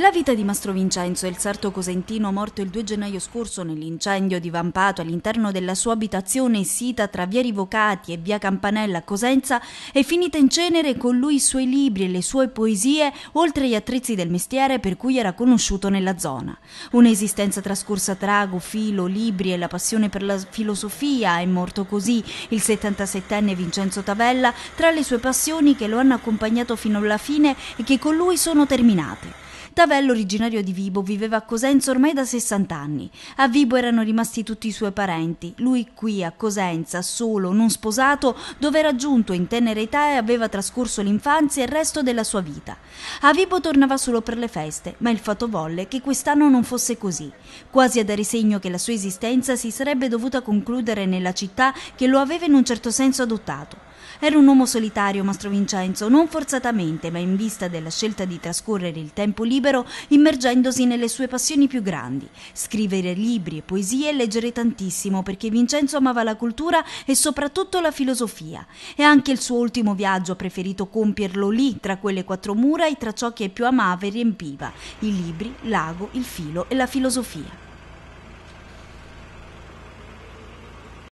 La vita di Mastro Vincenzo, il sarto cosentino morto il 2 gennaio scorso nell'incendio divampato all'interno della sua abitazione sita tra via Rivocati e via Campanella a Cosenza, è finita in cenere con lui i suoi libri e le sue poesie, oltre agli attrezzi del mestiere per cui era conosciuto nella zona. Un'esistenza trascorsa tra filo, libri e la passione per la filosofia è morto così il 77enne Vincenzo Tavella tra le sue passioni che lo hanno accompagnato fino alla fine e che con lui sono terminate. Tavello, originario di Vibo, viveva a Cosenza ormai da 60 anni. A Vibo erano rimasti tutti i suoi parenti. Lui qui a Cosenza, solo, non sposato, dove era giunto in tenera età e aveva trascorso l'infanzia e il resto della sua vita. A Vibo tornava solo per le feste, ma il fatto volle che quest'anno non fosse così, quasi a dare segno che la sua esistenza si sarebbe dovuta concludere nella città che lo aveva in un certo senso adottato. Era un uomo solitario, Mastro Vincenzo, non forzatamente, ma in vista della scelta di trascorrere il tempo libero immergendosi nelle sue passioni più grandi. Scrivere libri e poesie e leggere tantissimo, perché Vincenzo amava la cultura e soprattutto la filosofia. E anche il suo ultimo viaggio ha preferito compierlo lì, tra quelle quattro mura e tra ciò che più amava e riempiva: i libri, l'ago, il filo e la filosofia.